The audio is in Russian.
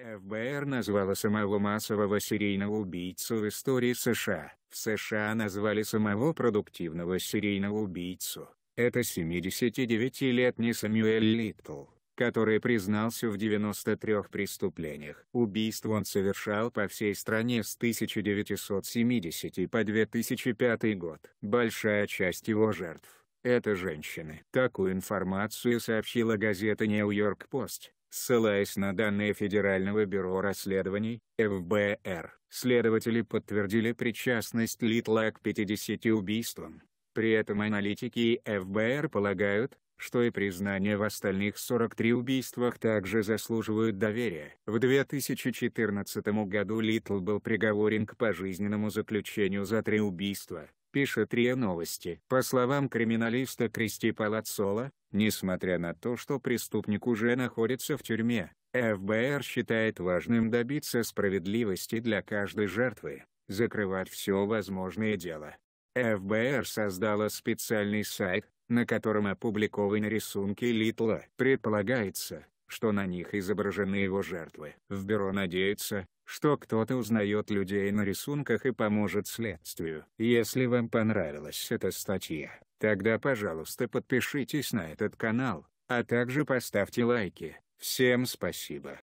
ФБР назвала самого массового серийного убийцу в истории США. В США назвали самого продуктивного серийного убийцу. Это 79-летний Сэмюэль Литтл, который признался в 93 преступлениях. Убийств он совершал по всей стране с 1970 по 2005 год. Большая часть его жертв это женщины. Такую информацию сообщила газета New York Post ссылаясь на данные Федерального бюро расследований, ФБР. Следователи подтвердили причастность Литла к 50 убийствам. При этом аналитики ФБР полагают, что и признание в остальных 43 убийствах также заслуживают доверия. В 2014 году Литл был приговорен к пожизненному заключению за три убийства пишет РИА Новости. По словам криминалиста Кристи Палаццола, несмотря на то, что преступник уже находится в тюрьме, ФБР считает важным добиться справедливости для каждой жертвы, закрывать все возможное дело. ФБР создала специальный сайт, на котором опубликованы рисунки Литла. Предполагается, что на них изображены его жертвы. В бюро надеется, что кто-то узнает людей на рисунках и поможет следствию. Если вам понравилась эта статья, тогда пожалуйста подпишитесь на этот канал, а также поставьте лайки. Всем спасибо.